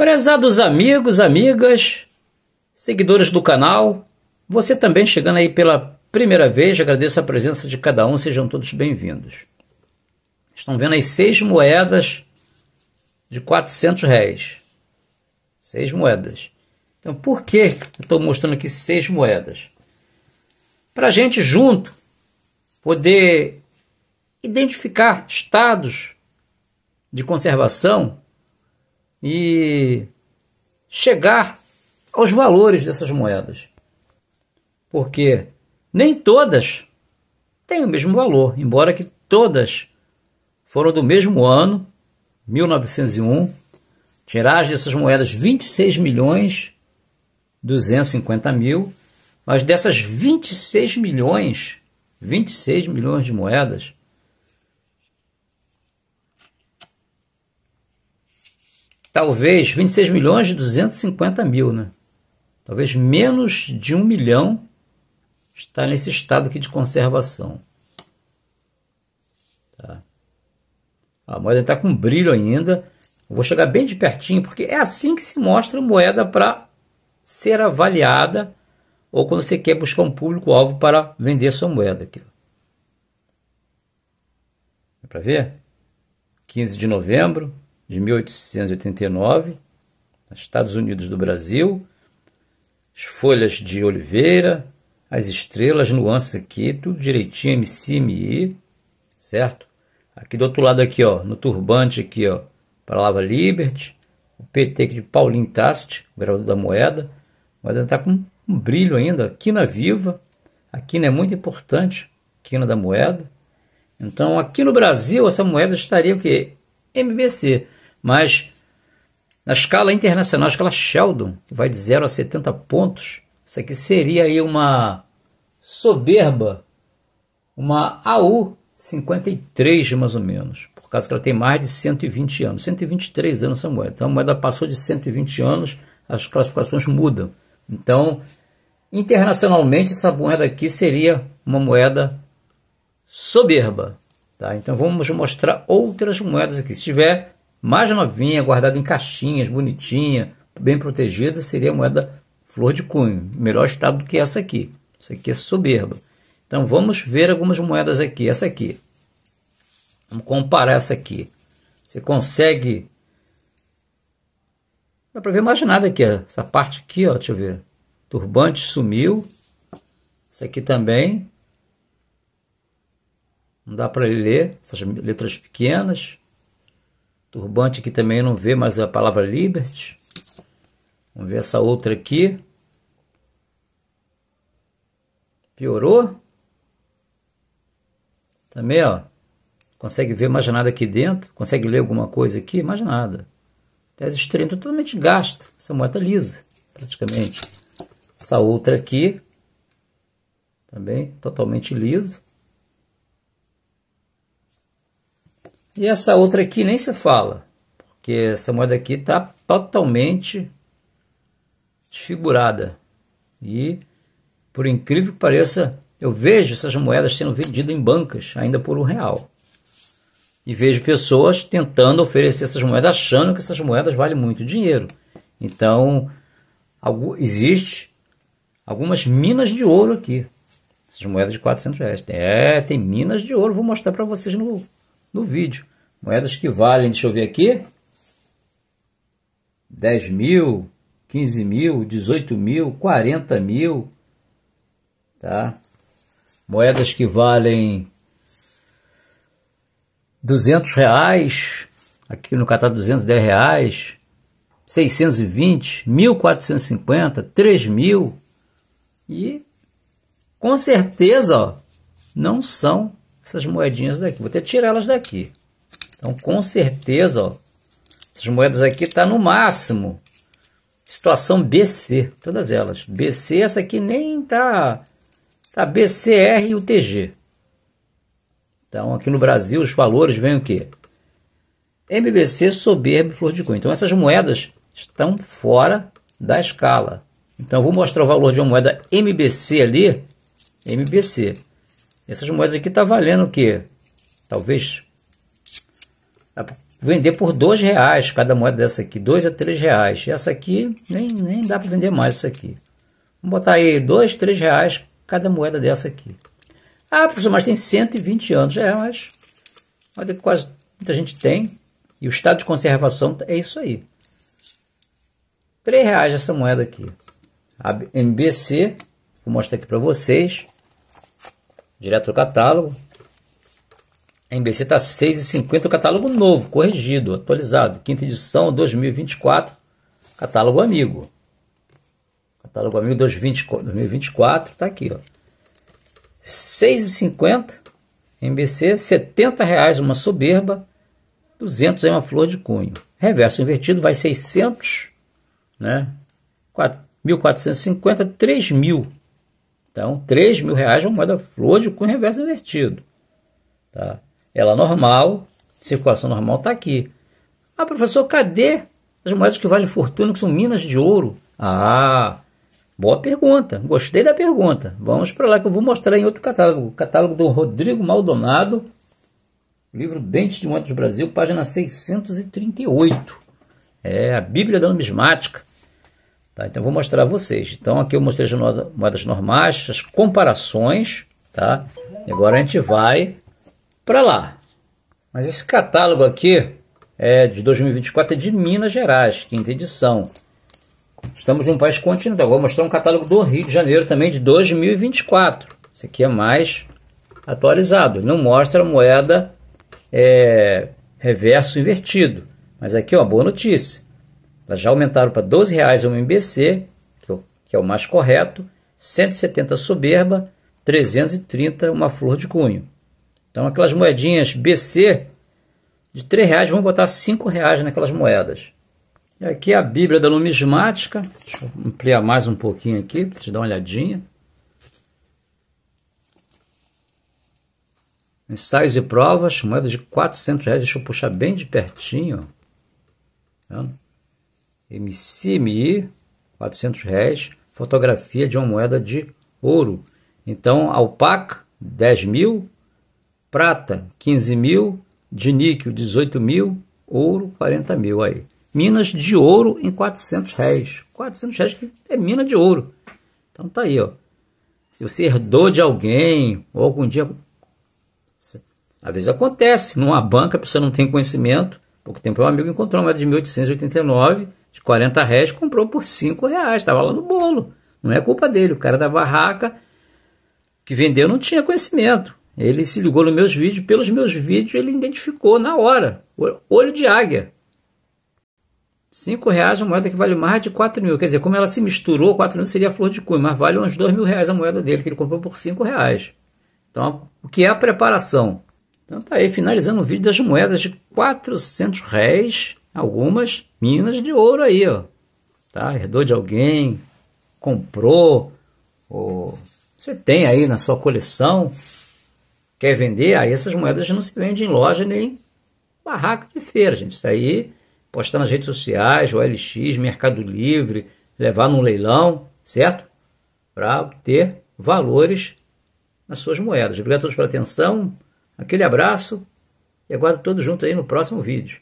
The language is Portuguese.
Prezados amigos, amigas, seguidores do canal, você também chegando aí pela primeira vez, agradeço a presença de cada um, sejam todos bem-vindos. Estão vendo aí seis moedas de 400 réis. Seis moedas. Então, por que eu estou mostrando aqui seis moedas? Para a gente junto poder identificar estados de conservação e chegar aos valores dessas moedas. Porque nem todas têm o mesmo valor, embora que todas foram do mesmo ano, 1901, tiragem dessas moedas 26 milhões 250 mil, mas dessas 26 milhões, 26 milhões de moedas, talvez 26 milhões e 250 mil, né? Talvez menos de um milhão está nesse estado aqui de conservação. Tá. A moeda está com brilho ainda. vou chegar bem de pertinho, porque é assim que se mostra a moeda para ser avaliada ou quando você quer buscar um público-alvo para vender sua moeda. Aqui. Dá para ver? 15 de novembro, de 1889, Estados Unidos do Brasil, as folhas de oliveira, as estrelas, nuances aqui, tudo direitinho, MCMI, certo? Aqui do outro lado aqui, ó, no turbante aqui, ó, palavra Liberty, o PT aqui de Paulinho Tast, o gravador da moeda, a moeda tá com um brilho ainda, quina viva, a quina é muito importante, quina da moeda. Então, aqui no Brasil, essa moeda estaria o quê? MBC. Mas na escala internacional, a escala Sheldon, que vai de 0 a 70 pontos, isso aqui seria aí uma soberba, uma AU 53, mais ou menos, por causa que ela tem mais de 120 anos. 123 anos essa moeda. Então a moeda passou de 120 anos, as classificações mudam. Então, internacionalmente, essa moeda aqui seria uma moeda soberba. Tá? Então vamos mostrar outras moedas aqui. Se tiver mais novinha, guardada em caixinhas, bonitinha, bem protegida, seria a moeda flor de cunho, melhor estado do que essa aqui. Essa aqui é soberba. Então vamos ver algumas moedas aqui. Essa aqui, vamos comparar essa aqui. Você consegue Não Dá para ver mais nada aqui, essa parte aqui, ó, deixa eu ver. Turbante sumiu. Isso aqui também. Não dá para ler, essas letras pequenas. Turbante aqui também não vê mais a palavra liberty. Vamos ver essa outra aqui. Piorou? Também, ó. Consegue ver mais nada aqui dentro? Consegue ler alguma coisa aqui? Mais nada. Tese estreita tá totalmente gasta. Essa moeda tá lisa, praticamente. Essa outra aqui, também totalmente lisa. E essa outra aqui nem se fala, porque essa moeda aqui está totalmente desfigurada. E, por incrível que pareça, eu vejo essas moedas sendo vendidas em bancas, ainda por um real. E vejo pessoas tentando oferecer essas moedas, achando que essas moedas valem muito dinheiro. Então, algum, existe algumas minas de ouro aqui. Essas moedas de 400 reais. É, tem minas de ouro, vou mostrar para vocês no no vídeo. Moedas que valem, deixa eu ver aqui, 10 mil, 15 mil, 18 mil, 40 mil, tá? Moedas que valem 200 reais, aqui no Catar 210 reais, 620, 1450, 3 mil e com certeza ó, não são essas moedinhas daqui. Vou ter que tirar elas daqui. Então, com certeza, ó, essas moedas aqui tá no máximo. Situação BC, todas elas. BC, essa aqui nem tá... Tá BCR e UTG. Então, aqui no Brasil, os valores vêm o quê? MBC, soberbo, flor de cunho. Então, essas moedas estão fora da escala. Então, eu vou mostrar o valor de uma moeda MBC ali. MBC. Essas moedas aqui tá valendo o quê? Talvez vender por dois reais cada moeda dessa aqui, dois a três reais. essa aqui nem, nem dá para vender mais essa aqui. Vamos botar aí dois, três reais cada moeda dessa aqui. Ah, professor, mas tem 120 anos. É, mas olha que quase muita gente tem. E o estado de conservação é isso aí. R$ reais essa moeda aqui. A MBC, vou mostrar aqui para vocês direto do catálogo. A MBC está 6,50 o catálogo novo, corrigido, atualizado. Quinta edição 2024, catálogo amigo. Catálogo amigo 2024 está aqui, ó. 6,50 MBC, 70 reais uma soberba, 200 é uma flor de cunho. Reverso invertido vai 600, né? 4, 1.450, 3.000 então, 3 mil reais é uma moeda float com reverso invertido. Tá? Ela normal, circulação normal está aqui. Ah, professor, cadê as moedas que valem fortuna, que são minas de ouro? Ah, boa pergunta. Gostei da pergunta. Vamos para lá que eu vou mostrar em outro catálogo. O catálogo do Rodrigo Maldonado, livro Dentes de Moedas do Brasil, página 638. É a Bíblia da Numismática. Tá? Então, eu vou mostrar a vocês. Então, aqui eu mostrei as moedas normais, as comparações, tá? E agora a gente vai para lá. Mas esse catálogo aqui é de 2024 é de Minas Gerais, quinta edição. Estamos num país continental. Vou mostrar um catálogo do Rio de Janeiro também de 2024. Esse aqui é mais atualizado. Não mostra moeda é, reverso invertido. Mas aqui, ó, boa notícia. Elas já aumentaram para R$ reais uma MBC, é que, é o mais correto, 170 soberba, 330 uma flor de cunho. Então aquelas moedinhas BC de R$ reais vamos botar R$ reais naquelas moedas. E aqui é a Bíblia da Numismática. Deixa eu ampliar mais um pouquinho aqui para vocês dar uma olhadinha. Ensaios e provas, moeda de 400 reais. Deixa eu puxar bem de pertinho. Tá? MCMI, 400 reais, fotografia de uma moeda de ouro. Então, alpaca, 10 mil, prata, 15 mil, de níquel, 18 mil, ouro, 40 mil aí. Minas de ouro em 400 reais. 400 reais que é mina de ouro. Então tá aí, ó. Se você herdou de alguém, ou algum dia... Às vezes acontece, numa banca a pessoa não tem conhecimento. Pouco tempo, um amigo encontrou uma moeda de 1889 de 40 réis, comprou por 5 reais, estava lá no bolo. Não é culpa dele, o cara da barraca que vendeu não tinha conhecimento. Ele se ligou nos meus vídeos, pelos meus vídeos ele identificou na hora, olho de águia. 5 reais uma moeda que vale mais de 4 mil. Quer dizer, como ela se misturou, 4 mil seria flor de cunho, mas vale uns 2 mil reais a moeda dele, que ele comprou por 5 reais. Então, o que é a preparação? Então tá aí, finalizando o vídeo das moedas de 400 réis algumas minas de ouro aí, ó. Tá? Herdou de alguém, comprou, ou você tem aí na sua coleção, quer vender, aí essas moedas não se vendem em loja nem em barraca de feira, gente. Isso aí, postar nas redes sociais, OLX, Mercado Livre, levar num leilão, certo? Para obter valores nas suas moedas. Obrigado a todos pela atenção, aquele abraço e aguardo todos juntos aí no próximo vídeo.